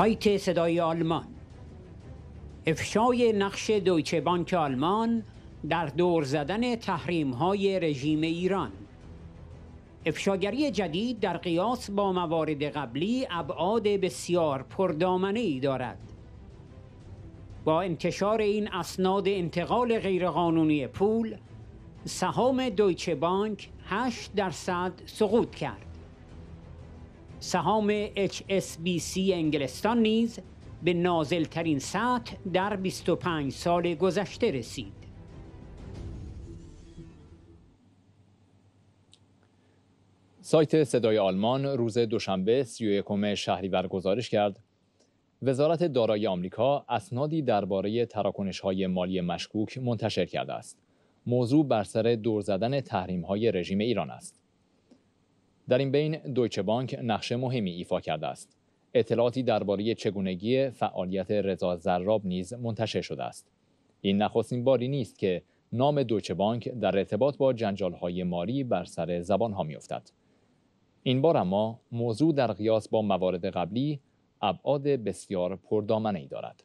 سایت صدای آلمان افشای نقش دویچه بانک آلمان در دور زدن تحریم های رژیم ایران افشاگری جدید در قیاس با موارد قبلی ابعاد بسیار پردامنه ای دارد با انتشار این اسناد انتقال غیرقانونی پول سهام دویچه بانک 8 درصد سقوط کرد سهام HSBC انگلستان نیز به نازلترین سطح در 25 سال گذشته رسید. سایت صدای آلمان روز دوشنبه 31 شهری گزارش کرد وزارت دارایی آمریکا اسنادی درباره های مالی مشکوک منتشر کرده است. موضوع بر سر دور زدن های رژیم ایران است. در این بین دویچه بانک نقش مهمی ایفا کرده است. اطلاعاتی درباره چگونگی فعالیت رضا زراب نیز منتشر شده است. این نخستین باری نیست که نام دویچه بانک در ارتباط با جنجالهای مالی بر سر زبان ها میافتد. این بار اما موضوع در قیاس با موارد قبلی ابعاد بسیار پردامنه دارد.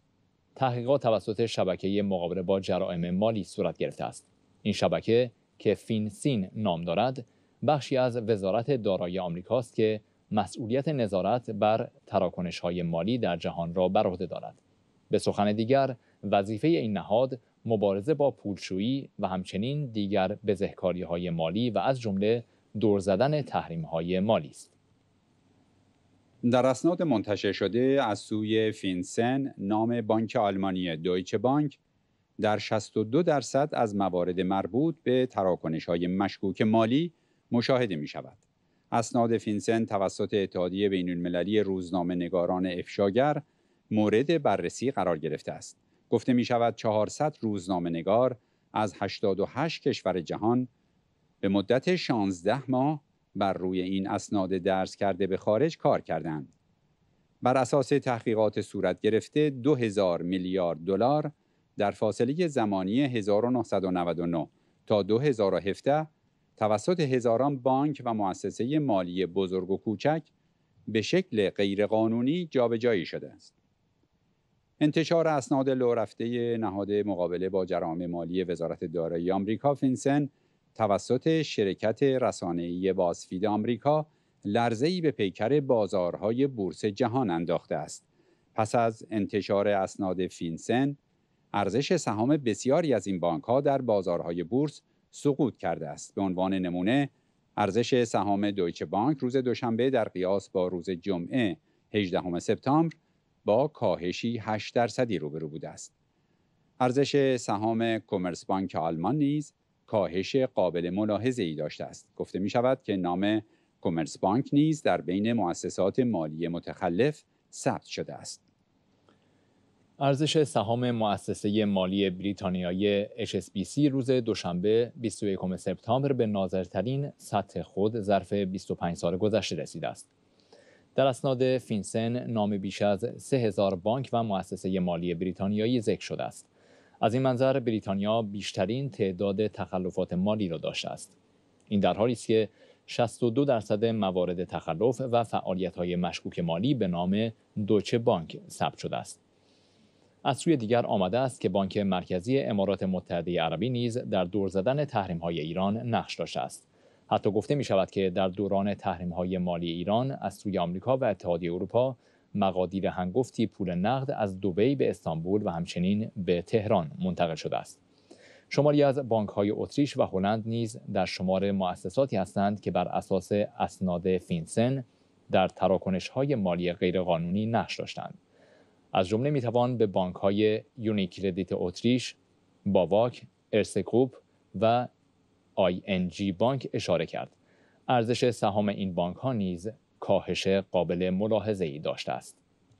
تحقیقات توسط شبکه مقابله با جرائم مالی صورت گرفته است. این شبکه که فینسین نام دارد بخشی از وزارت دارایی آمریکاست که مسئولیت نظارت بر تراکنش های مالی در جهان را بر عهده دارد به سخن دیگر وظیفه این نهاد مبارزه با پولشویی و همچنین دیگر بزهکاری های مالی و از جمله دور زدن تحریم های مالی است در اسناد منتشر شده از سوی فینسن نام بانک آلمانی دویچ بانک در 62 درصد از موارد مربوط به تراکنش های مشکوک مالی مشاهده می شود. اسناد فینسن توسط اتحادیه بین المللی روزنامه نگاران افشاگر مورد بررسی قرار گرفته است. گفته می شود 400 روزنامه نگار از 88 کشور جهان به مدت 16 ماه بر روی این اسناد درس کرده به خارج کار کردند. بر اساس تحقیقات صورت گرفته 2000 میلیارد دلار در فاصله زمانی 1999 تا 2017 توسط هزاران بانک و مؤسسه مالی بزرگ و کوچک به شکل غیرقانونی جابجایی شده است. انتشار اسناد لو رفته نهاد مقابله با جرائم مالی وزارت دارایی آمریکا فینسن توسط شرکت رسانه‌ای بازفید آمریکا لرزه‌ای به پیکر بازارهای بورس جهان انداخته است. پس از انتشار اسناد فینسن، ارزش سهام بسیاری از این ها در بازارهای بورس سقوط کرده است به عنوان نمونه ارزش سهام دویچه بانک روز دوشنبه در قیاس با روز جمعه 18 سپتامبر با کاهشی 8 درصدی روبرو بوده است ارزش سهام کمرس بانک آلمان نیز کاهش قابل ملاحظه ای داشته است گفته می شود که نام کمرس بانک نیز در بین مؤسسات مالی متخلف ثبت شده است ارزش سهام مؤسسه مالی بریتانیایی HSBC روز دوشنبه 21 سپتامبر به ناظرترین سطح خود ظرف 25 سال گذشته رسید است. در اسناد فینسن نام بیش از 3000 بانک و مؤسسه مالی بریتانیایی ذکر شده است. از این منظر بریتانیا بیشترین تعداد تخلفات مالی را داشته است. این در حالی است که 62 درصد موارد تخلف و فعالیت‌های مشکوک مالی به نام دوچه بانک ثبت شده است. از سوی دیگر آمده است که بانک مرکزی امارات متحده عربی نیز در دور زدن تحریم های ایران نقش داشته است حتی گفته می شود که در دوران تحریم های مالی ایران از سوی آمریکا و اتحادیه اروپا مقادیر هنگفتی پول نقد از دبی به استانبول و همچنین به تهران منتقل شده است شماری از بانک های اتریش و هلند نیز در شمار مؤسساتی هستند که بر اساس اسناد فینسن در تراکنش های مالی غیرقانونی نقش داشتند از جمله میتوان به بانک های یونی کردیت اتریش، باواک، ارسکوپ و جی بانک اشاره کرد. ارزش سهام این بانک ها نیز کاهش قابل ملاحظه ای داشته است.